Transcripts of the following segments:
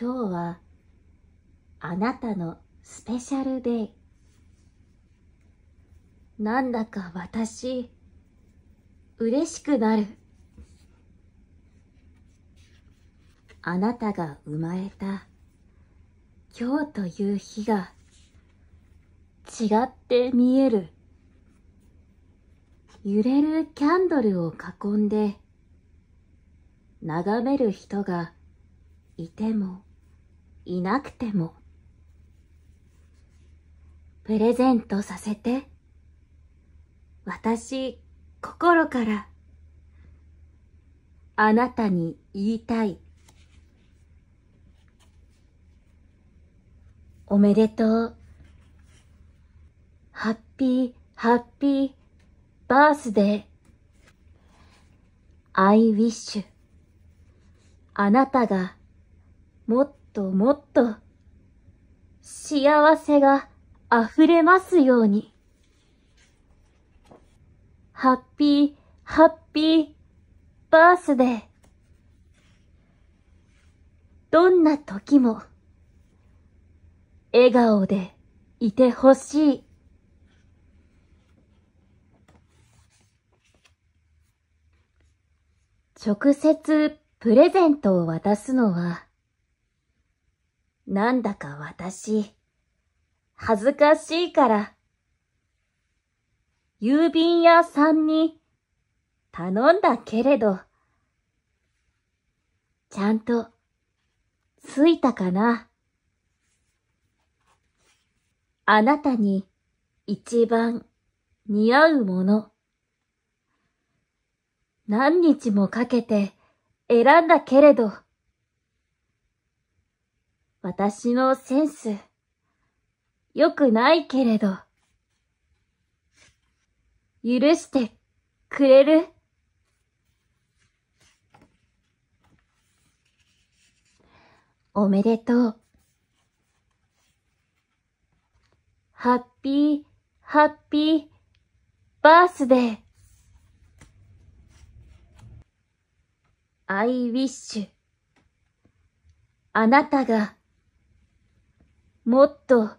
今日はあなたのスペシャルデイ。なんだか私、嬉しくなる。あなたが生まれた今日という日が違って見える。揺れるキャンドルを囲んで眺める人がいてもいなくても。プレゼントさせて。私、心から、あなたに言いたい。おめでとう。ハッピー、ハッピー、バースデー。I wish. あなたがもっともっと幸せが溢れますように。ハッピー、ハッピー、バースデー。どんな時も、笑顔でいてほしい。直接プレゼントを渡すのは、なんだか私、恥ずかしいから、郵便屋さんに頼んだけれど、ちゃんと着いたかな。あなたに一番似合うもの。何日もかけて選んだけれど、私のセンス、良くないけれど、許してくれるおめでとう。ハッピー、ハッピー、バースデー。I wish あなたがもっと、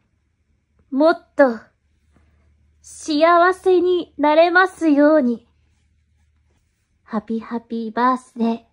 もっと、幸せになれますように。ハピハピーバースデー。